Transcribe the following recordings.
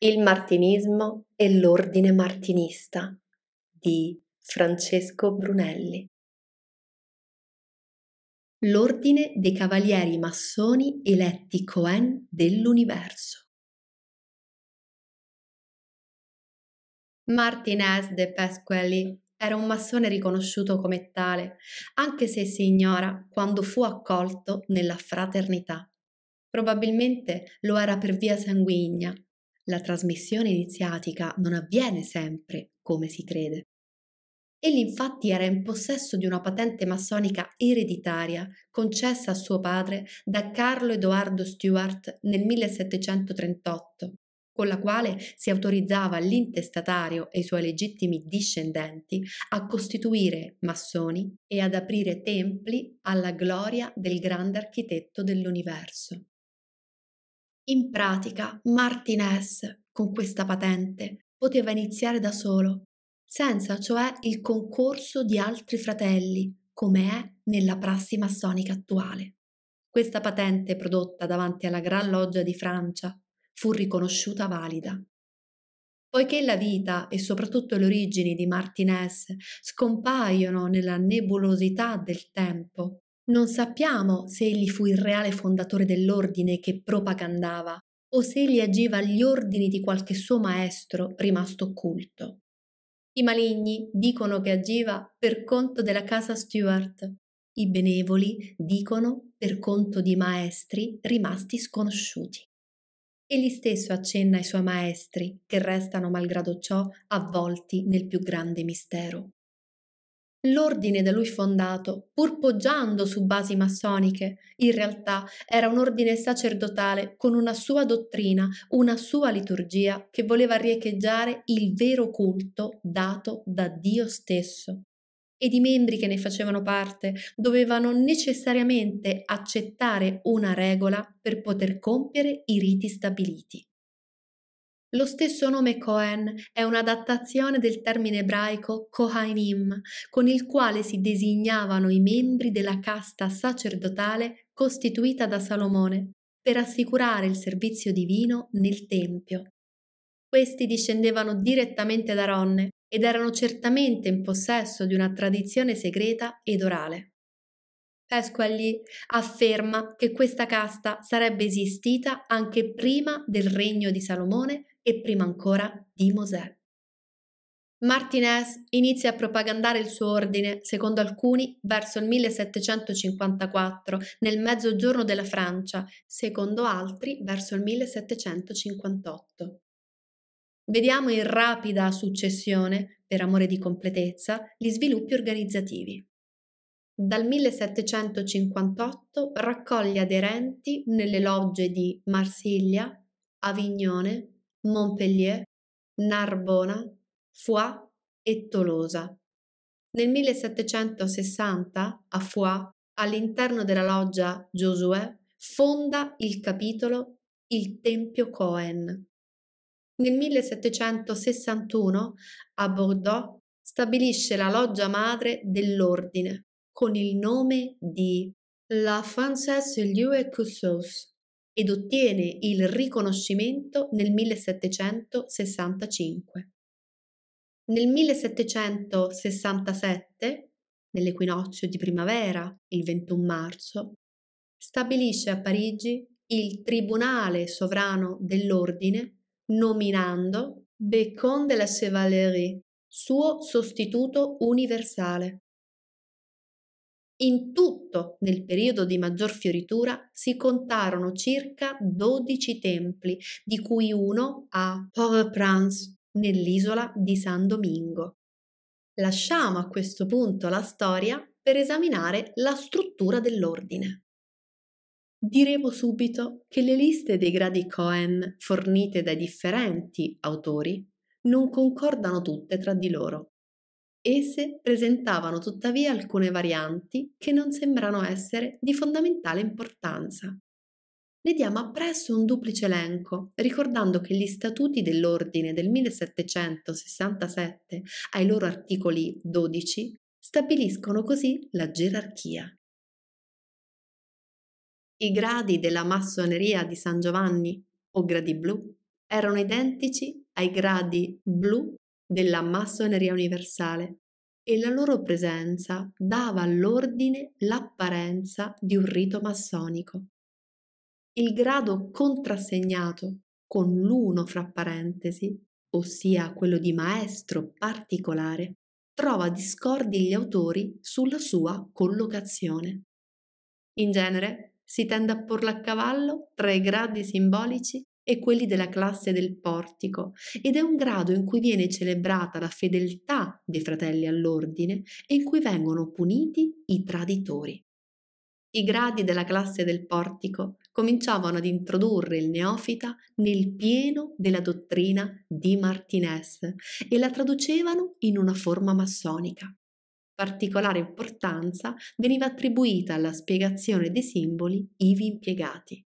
Il martinismo e l'ordine martinista di Francesco Brunelli. L'ordine dei cavalieri massoni eletti Cohen dell'universo. Martinez de Pasquelli era un massone riconosciuto come tale, anche se si ignora quando fu accolto nella fraternità. Probabilmente lo era per via sanguigna, la trasmissione iniziatica non avviene sempre come si crede. Egli infatti era in possesso di una patente massonica ereditaria concessa a suo padre da Carlo Edoardo Stuart nel 1738, con la quale si autorizzava l'intestatario e i suoi legittimi discendenti a costituire massoni e ad aprire templi alla gloria del grande architetto dell'universo. In pratica, Martinez, con questa patente, poteva iniziare da solo, senza cioè il concorso di altri fratelli, come è nella prassi massonica attuale. Questa patente prodotta davanti alla Gran Loggia di Francia fu riconosciuta valida. Poiché la vita e soprattutto le origini di Martinez scompaiono nella nebulosità del tempo, non sappiamo se egli fu il reale fondatore dell'ordine che propagandava o se egli agiva agli ordini di qualche suo maestro rimasto occulto. I maligni dicono che agiva per conto della casa Stuart, i benevoli dicono per conto di maestri rimasti sconosciuti. Egli stesso accenna ai suoi maestri, che restano malgrado ciò avvolti nel più grande mistero. L'ordine da lui fondato, pur poggiando su basi massoniche, in realtà era un ordine sacerdotale con una sua dottrina, una sua liturgia che voleva riecheggiare il vero culto dato da Dio stesso ed i membri che ne facevano parte dovevano necessariamente accettare una regola per poter compiere i riti stabiliti. Lo stesso nome Cohen è un'adattazione del termine ebraico Kohanim, con il quale si designavano i membri della casta sacerdotale costituita da Salomone per assicurare il servizio divino nel Tempio. Questi discendevano direttamente da Ronne ed erano certamente in possesso di una tradizione segreta ed orale. Pasquagli afferma che questa casta sarebbe esistita anche prima del regno di Salomone e prima ancora di Mosè. Martinez inizia a propagandare il suo ordine, secondo alcuni, verso il 1754, nel mezzogiorno della Francia, secondo altri, verso il 1758. Vediamo in rapida successione, per amore di completezza, gli sviluppi organizzativi. Dal 1758 raccoglie aderenti nelle logge di Marsiglia, Avignone, Montpellier, Narbona, Foix e Tolosa. Nel 1760 a Foix, all'interno della loggia Josué, fonda il capitolo Il Tempio Cohen. Nel 1761 a Bordeaux stabilisce la loggia madre dell'ordine con il nome di La Française Lieu et Cousseuse ed ottiene il riconoscimento nel 1765. Nel 1767, nell'equinozio di primavera, il 21 marzo, stabilisce a Parigi il Tribunale Sovrano dell'Ordine nominando Becon de la Chevalerie, suo sostituto universale. In tutto, nel periodo di maggior fioritura, si contarono circa 12 templi, di cui uno a Port-au-Prince, nell'isola di San Domingo. Lasciamo a questo punto la storia per esaminare la struttura dell'ordine. Diremo subito che le liste dei gradi Cohen fornite dai differenti autori non concordano tutte tra di loro. Esse presentavano tuttavia alcune varianti che non sembrano essere di fondamentale importanza. Ne diamo appresso un duplice elenco, ricordando che gli statuti dell'ordine del 1767 ai loro articoli 12 stabiliscono così la gerarchia. I gradi della massoneria di San Giovanni, o gradi blu, erano identici ai gradi blu della massoneria universale e la loro presenza dava all'ordine l'apparenza di un rito massonico. Il grado contrassegnato con l'uno fra parentesi, ossia quello di maestro particolare, trova discordi gli autori sulla sua collocazione. In genere si tende a porla a cavallo tra i gradi simbolici e quelli della classe del portico ed è un grado in cui viene celebrata la fedeltà dei fratelli all'ordine e in cui vengono puniti i traditori. I gradi della classe del portico cominciavano ad introdurre il neofita nel pieno della dottrina di Martinez e la traducevano in una forma massonica. Particolare importanza veniva attribuita alla spiegazione dei simboli ivi impiegati.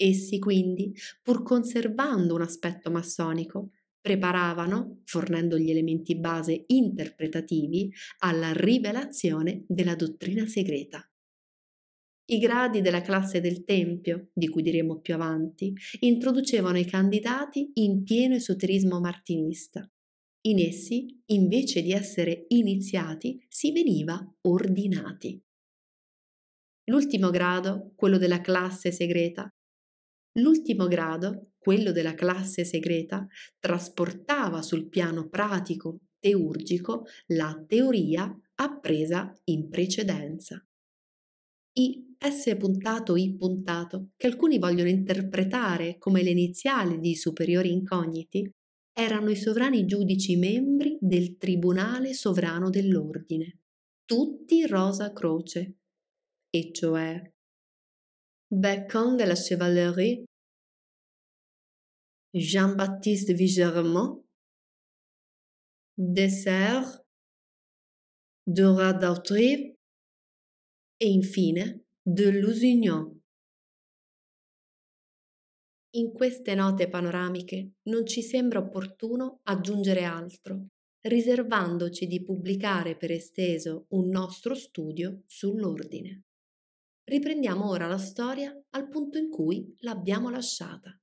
Essi quindi, pur conservando un aspetto massonico, preparavano, fornendo gli elementi base interpretativi, alla rivelazione della dottrina segreta. I gradi della classe del Tempio, di cui diremo più avanti, introducevano i candidati in pieno esoterismo martinista. In essi, invece di essere iniziati, si veniva ordinati. L'ultimo grado, quello della classe segreta, L'ultimo grado, quello della classe segreta, trasportava sul piano pratico teurgico la teoria appresa in precedenza. I S puntato I puntato, che alcuni vogliono interpretare come le iniziali di superiori incogniti, erano i sovrani giudici membri del Tribunale Sovrano dell'Ordine, tutti rosa croce, e cioè Bacon de la Chevalerie Jean-Baptiste Vigermo, Dessert, Dora d'Autry e infine de Lusignan. In queste note panoramiche non ci sembra opportuno aggiungere altro, riservandoci di pubblicare per esteso un nostro studio sull'ordine. Riprendiamo ora la storia al punto in cui l'abbiamo lasciata.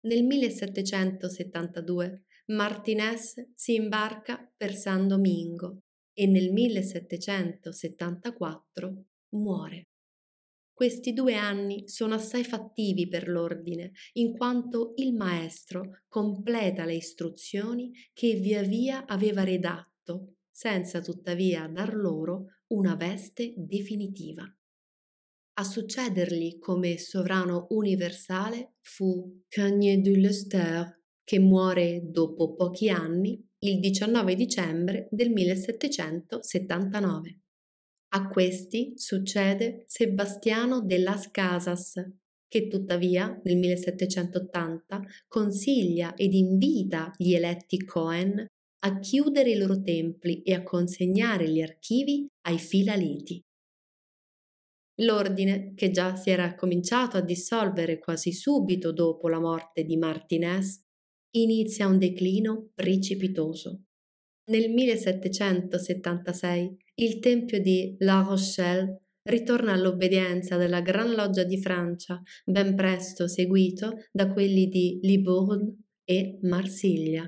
Nel 1772 Martinez si imbarca per San Domingo e nel 1774 muore. Questi due anni sono assai fattivi per l'ordine, in quanto il maestro completa le istruzioni che via via aveva redatto, senza tuttavia dar loro una veste definitiva. A succedergli come sovrano universale fu Cagné de Lester, che muore dopo pochi anni, il 19 dicembre del 1779. A questi succede Sebastiano de las Casas, che tuttavia nel 1780 consiglia ed invita gli eletti Cohen a chiudere i loro templi e a consegnare gli archivi ai filaliti. L'ordine, che già si era cominciato a dissolvere quasi subito dopo la morte di Martinez, inizia un declino precipitoso. Nel 1776 il tempio di La Rochelle ritorna all'obbedienza della Gran Loggia di Francia, ben presto seguito da quelli di Libourne e Marsiglia.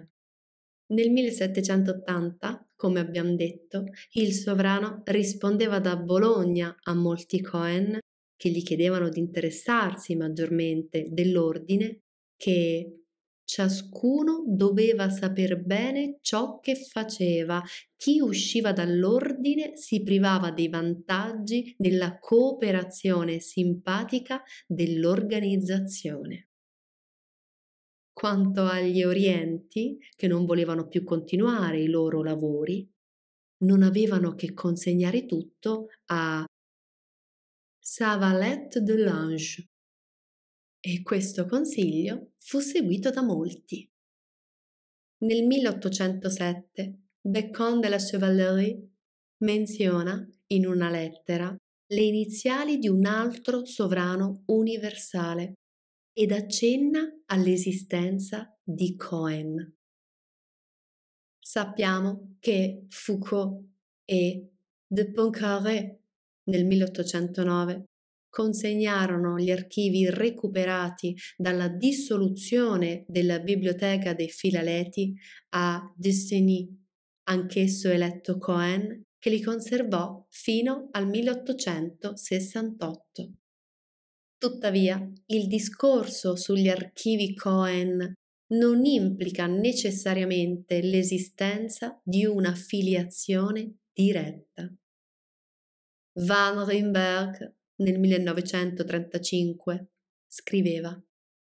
Nel 1780 come abbiamo detto, il sovrano rispondeva da Bologna a molti Cohen che gli chiedevano di interessarsi maggiormente dell'ordine che ciascuno doveva saper bene ciò che faceva. Chi usciva dall'ordine si privava dei vantaggi della cooperazione simpatica dell'organizzazione quanto agli orienti, che non volevano più continuare i loro lavori, non avevano che consegnare tutto a Savalette de Lange. E questo consiglio fu seguito da molti. Nel 1807 Bacon de la Chevalerie menziona in una lettera le iniziali di un altro sovrano universale, ed accenna all'esistenza di Cohen. Sappiamo che Foucault e de Poincaré nel 1809 consegnarono gli archivi recuperati dalla dissoluzione della biblioteca dei Filaleti a Destiny, anch'esso eletto Cohen, che li conservò fino al 1868. Tuttavia, il discorso sugli archivi Cohen non implica necessariamente l'esistenza di una filiazione diretta. Van Rimberg nel 1935 scriveva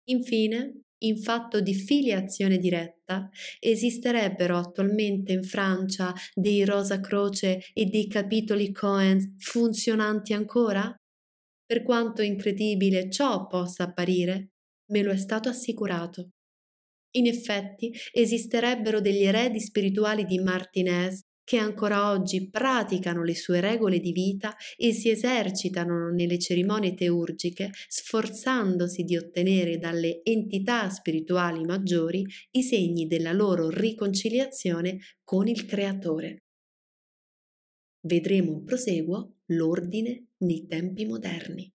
Infine, in fatto di filiazione diretta, esisterebbero attualmente in Francia dei Rosa Croce e dei capitoli Cohen funzionanti ancora? Per quanto incredibile ciò possa apparire, me lo è stato assicurato. In effetti, esisterebbero degli eredi spirituali di Martinez che ancora oggi praticano le sue regole di vita e si esercitano nelle cerimonie teurgiche, sforzandosi di ottenere dalle entità spirituali maggiori i segni della loro riconciliazione con il Creatore. Vedremo in proseguo l'ordine nei tempi moderni.